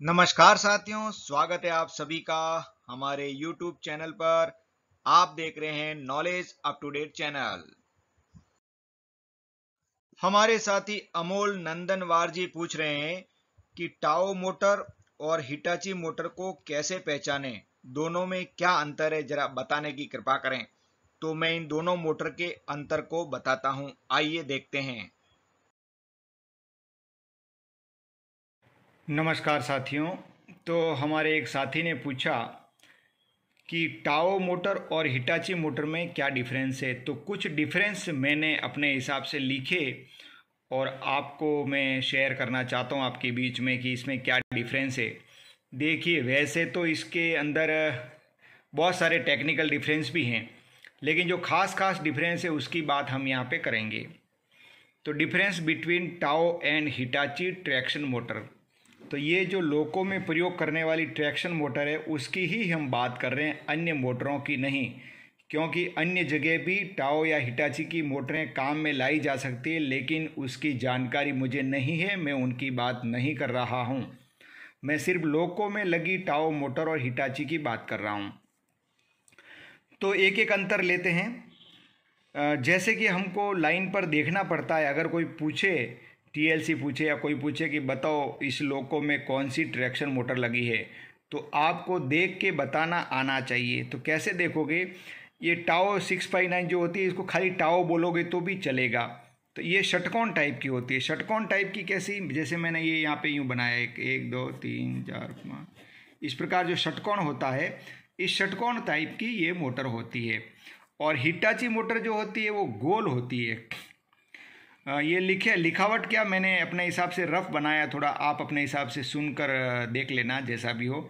नमस्कार साथियों स्वागत है आप सभी का हमारे YouTube चैनल पर आप देख रहे हैं knowledge up to date channel हमारे साथी अमोल नंदन जी पूछ रहे हैं कि टाओ मोटर और हिटाची मोटर को कैसे पहचाने दोनों में क्या अंतर है जरा बताने की कृपा करें तो मैं इन दोनों मोटर के अंतर को बताता हूं आइए देखते हैं नमस्कार साथियों तो हमारे एक साथी ने पूछा कि टाओ मोटर और हिटाची मोटर में क्या डिफरेंस है तो कुछ डिफरेंस मैंने अपने हिसाब से लिखे और आपको मैं शेयर करना चाहता हूँ आपके बीच में कि इसमें क्या डिफरेंस है देखिए वैसे तो इसके अंदर बहुत सारे टेक्निकल डिफरेंस भी हैं लेकिन जो खास खास डिफरेंस है उसकी बात हम यहाँ पे करेंगे तो difference between TAO and Hitachi traction motor तो ये जो लोको में प्रयोग करने वाली ट्रैक्शन मोटर है उसकी ही हम बात कर रहे हैं अन्य मोटरों की नहीं क्योंकि अन्य जगह भी टाओ या हिटाची की मोटरें काम में लाई जा सकती है लेकिन उसकी जानकारी मुझे नहीं है मैं उनकी बात नहीं कर रहा हूँ मैं सिर्फ लोको में लगी टाओ मोटर और हिटाची की बात कर रहा हूँ तो एक एक अंतर लेते हैं जैसे कि हमको लाइन पर देखना पड़ता है अगर कोई पूछे टीएलसी पूछे या कोई पूछे कि बताओ इस लोको में कौन सी ट्रैक्शन मोटर लगी है तो आपको देख के बताना आना चाहिए तो कैसे देखोगे ये टाओ सिक्स फाइव नाइन जो होती है इसको खाली टाओ बोलोगे तो भी चलेगा तो ये शटकोन टाइप की होती है शटकोन टाइप की कैसी जैसे मैंने ये यहाँ पे यूँ बनाया एक एक दो तीन चार पाँच इस प्रकार जो षटकोण होता है इस शटकोन टाइप की ये मोटर होती है और हिटाची मोटर जो होती है वो गोल होती है ये लिखे लिखावट क्या मैंने अपने हिसाब से रफ बनाया थोड़ा आप अपने हिसाब से सुनकर देख लेना जैसा भी हो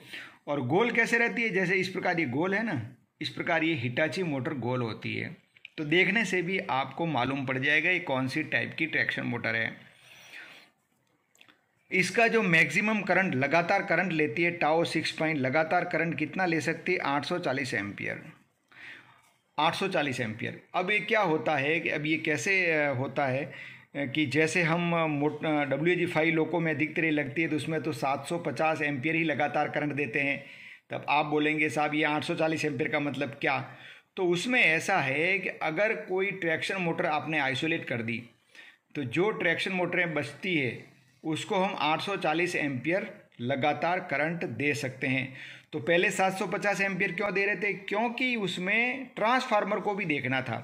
और गोल कैसे रहती है जैसे इस प्रकार ये गोल है ना इस प्रकार ये हिटाची मोटर गोल होती है तो देखने से भी आपको मालूम पड़ जाएगा ये कौन सी टाइप की ट्रैक्शन मोटर है इसका जो मैक्सिमम करंट लगातार करंट लेती है टाओ सिक्स पॉइंट लगातार करंट कितना ले सकती है चालीस एम्पियर 840 एम्पियर अब ये क्या होता है कि अब ये कैसे होता है कि जैसे हम डब्ल्यू जी फाइव लोको में अधिक लगती है तो उसमें तो 750 एम्पियर ही लगातार करंट देते हैं तब आप बोलेंगे साहब ये 840 एम्पियर का मतलब क्या तो उसमें ऐसा है कि अगर कोई ट्रैक्शन मोटर आपने आइसोलेट कर दी तो जो ट्रैक्शन मोटरें बचती है उसको हम 840 सौ लगातार करंट दे सकते हैं तो पहले 750 एम्पियर क्यों दे रहे थे क्योंकि उसमें ट्रांसफार्मर को भी देखना था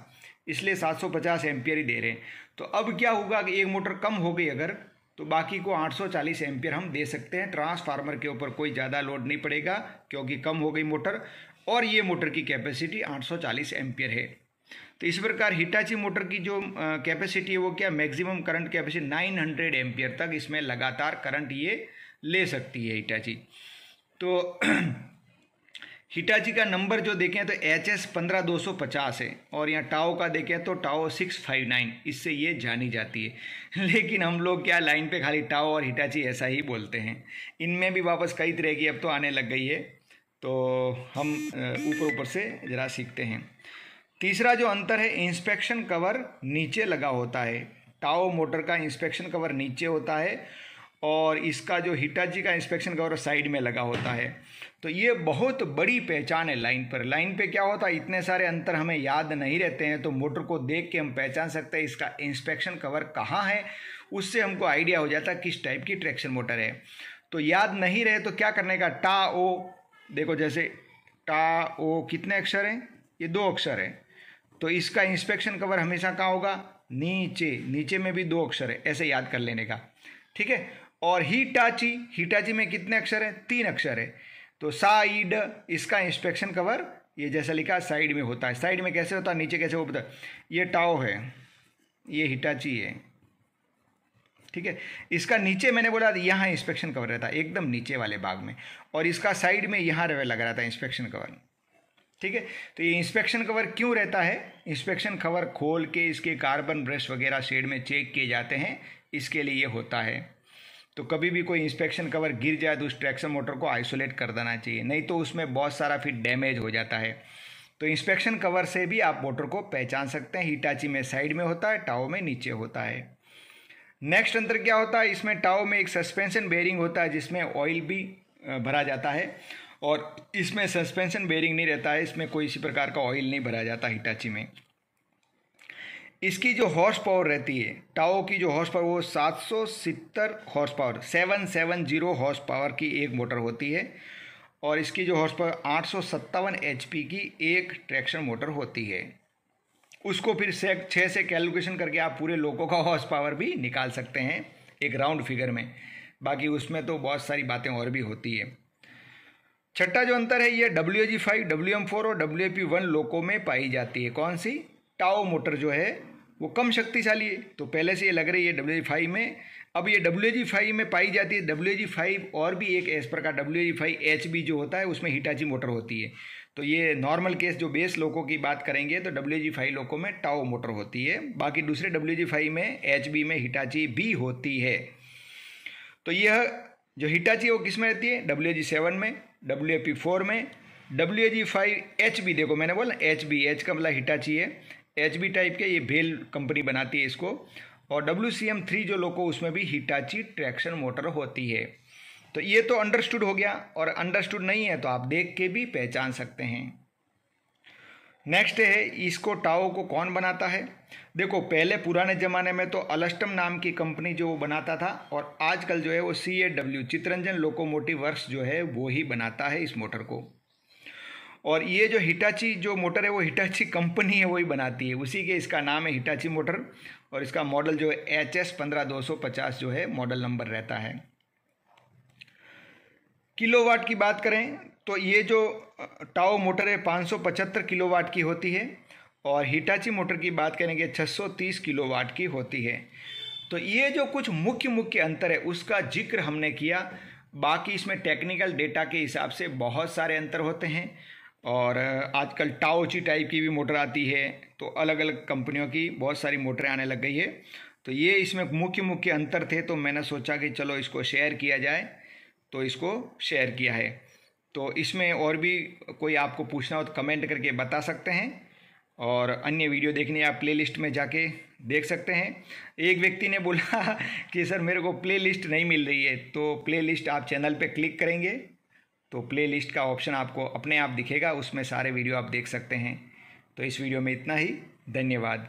इसलिए 750 एम्पियर ही दे रहे हैं तो अब क्या होगा कि एक मोटर कम हो गई अगर तो बाकी को 840 एम्पियर हम दे सकते हैं ट्रांसफार्मर के ऊपर कोई ज़्यादा लोड नहीं पड़ेगा क्योंकि कम हो गई मोटर और ये मोटर की कैपेसिटी 840 एम्पियर है तो इस प्रकार हिटाची मोटर की जो कैपेसिटी है वो क्या मैक्सिमम करंट कैपेसिटी 900 हंड्रेड तक इसमें लगातार करंट ये ले सकती है हिटाची तो हिटाची का नंबर जो देखें तो एच एस पंद्रह दो सौ पचास है और यहाँ टाओ का देखें तो टाओ सिक्स फाइव नाइन इससे ये जानी जाती है लेकिन हम लोग क्या लाइन पे खाली टाओ और हिटाची ऐसा ही बोलते हैं इनमें भी वापस कई तरह की अब तो आने लग गई है तो हम ऊपर ऊपर से ज़रा सीखते हैं तीसरा जो अंतर है इंस्पेक्शन कवर नीचे लगा होता है टाओ मोटर का इंस्पेक्शन कवर नीचे होता है और इसका जो हिटाची का इंस्पेक्शन कवर साइड में लगा होता है तो ये बहुत बड़ी पहचान है लाइन पर लाइन पे क्या होता है इतने सारे अंतर हमें याद नहीं रहते हैं तो मोटर को देख के हम पहचान सकते हैं इसका इंस्पेक्शन कवर कहाँ है उससे हमको आइडिया हो जाता है किस टाइप की ट्रैक्शन मोटर है तो याद नहीं रहे तो क्या करने का टा ओ देखो जैसे टा ओ कितने अक्षर हैं ये दो अक्षर हैं तो इसका इंस्पेक्शन कवर हमेशा कहाँ होगा नीचे नीचे में भी दो अक्षर है ऐसे याद कर लेने का ठीक है और हीटाची हिटाची में कितने अक्षर हैं तीन अक्षर है तो साइड इसका इंस्पेक्शन कवर ये जैसा लिखा साइड में होता है साइड में कैसे होता है नीचे कैसे वो बता ये टाओ है ये हिटाची है ठीक है इसका नीचे मैंने बोला यहाँ इंस्पेक्शन कवर रहता है एकदम नीचे वाले बाग में और इसका साइड में यहाँ रवे लग रहा था इंस्पेक्शन कवर ठीक है तो ये इंस्पेक्शन कवर क्यों रहता है इंस्पेक्शन कवर खोल के इसके कार्बन ब्रश वगैरह शेड में चेक किए जाते हैं इसके लिए ये होता है तो कभी भी कोई इंस्पेक्शन कवर गिर जाए तो उस ट्रैक्शन मोटर को आइसोलेट कर देना चाहिए नहीं तो उसमें बहुत सारा फिर डैमेज हो जाता है तो इंस्पेक्शन कवर से भी आप मोटर को पहचान सकते हैं हिटाची में साइड में होता है टाओ में नीचे होता है नेक्स्ट अंतर क्या होता है इसमें टाओ में एक सस्पेंशन बेयरिंग होता है जिसमें ऑयल भी भरा जाता है और इसमें सस्पेंशन बेयरिंग नहीं रहता है इसमें कोई इसी प्रकार का ऑयल नहीं भरा जाता हिटाची में इसकी जो हॉर्स पावर रहती है टाओ की जो हॉर्स पावर वो सात सौ सितर horse power seven seven zero horse power की एक मोटर होती है और इसकी जो हॉर्स पावर आठ सौ सत्तावन एच की एक ट्रैक्शन मोटर होती है उसको फिर से छः से कैलकुलेशन करके आप पूरे लोगों का हॉर्स पावर भी निकाल सकते हैं एक राउंड फिगर में बाकी उसमें तो बहुत सारी बातें और भी होती है छठा जो अंतर है यह W G five W M four और W A P one loco में पाई जाती है कौन सी टाओ मोटर जो है वो कम शक्तिशाली है तो पहले से ये लग रही है डब्ल्यू फाइव में अब ये डब्ल्यू जी फाइव में पाई जाती है डब्ल्यू जी फाइव और भी एक एस प्रकार W G five H B जो होता है उसमें हिटाची मोटर होती है तो ये नॉर्मल केस जो बेस लोगों की बात करेंगे तो डब्ल्यू जी फाइव लोगों में टाओ मोटर होती है बाकी दूसरे डब्ल्यू जी फाइव में एच बी में हिटाची भी होती है तो यह जो हिटाची है वो किस में रहती है डब्ल्यू जी सेवन में डब्ल्यू पी फोर में W G five H B देखो मैंने बोला एच बी एच का मतलब हिटाची है एच बी टाइप के ये भेल कंपनी बनाती है इसको और डब्ल्यू सी एम थ्री जो लोको उसमें भी हिटाची ट्रैक्शन मोटर होती है तो ये तो अंडरस्टूड हो गया और अंडरस्टूड नहीं है तो आप देख के भी पहचान सकते हैं नेक्स्ट है इसको टाओ को कौन बनाता है देखो पहले पुराने ज़माने में तो अलस्टम नाम की कंपनी जो बनाता था और आजकल जो है वो C A W Chittaranjan locomotive works जो है वो ही बनाता है इस मोटर को और ये जो हिटाची जो मोटर है वो हिटाची कंपनी है वही बनाती है उसी के इसका नाम है हिटाची मोटर और इसका मॉडल जो है एच एस पंद्रह दो सौ पचास जो है मॉडल नंबर रहता है किलोवाट की बात करें तो ये जो टाओ मोटर है पाँच सौ पचहत्तर किलोवाट की होती है और हिटाची मोटर की बात करेंगे छः सौ तीस किलोवाट की होती है तो ये जो कुछ मुख्य मुख्य अंतर है उसका जिक्र हमने किया बाकी इसमें टेक्निकल डेटा के हिसाब से बहुत सारे अंतर होते हैं और आजकल टाओची टाइप की भी मोटर आती है तो अलग अलग कंपनियों की बहुत सारी मोटरें आने लग गई है तो ये इसमें मुख्य मुख्य अंतर थे तो मैंने सोचा कि चलो इसको शेयर किया जाए तो इसको शेयर किया है तो इसमें और भी कोई आपको पूछना हो तो कमेंट करके बता सकते हैं और अन्य वीडियो देखने आप प्लेलिस्ट में जाके देख सकते हैं एक व्यक्ति ने बोला कि सर मेरे को प्लेलिस्ट नहीं मिल रही है तो प्लेलिस्ट आप चैनल पे क्लिक करेंगे तो प्ले लिस्ट का ऑप्शन आपको अपने आप दिखेगा उसमें सारे वीडियो आप देख सकते हैं तो इस वीडियो में इतना ही धन्यवाद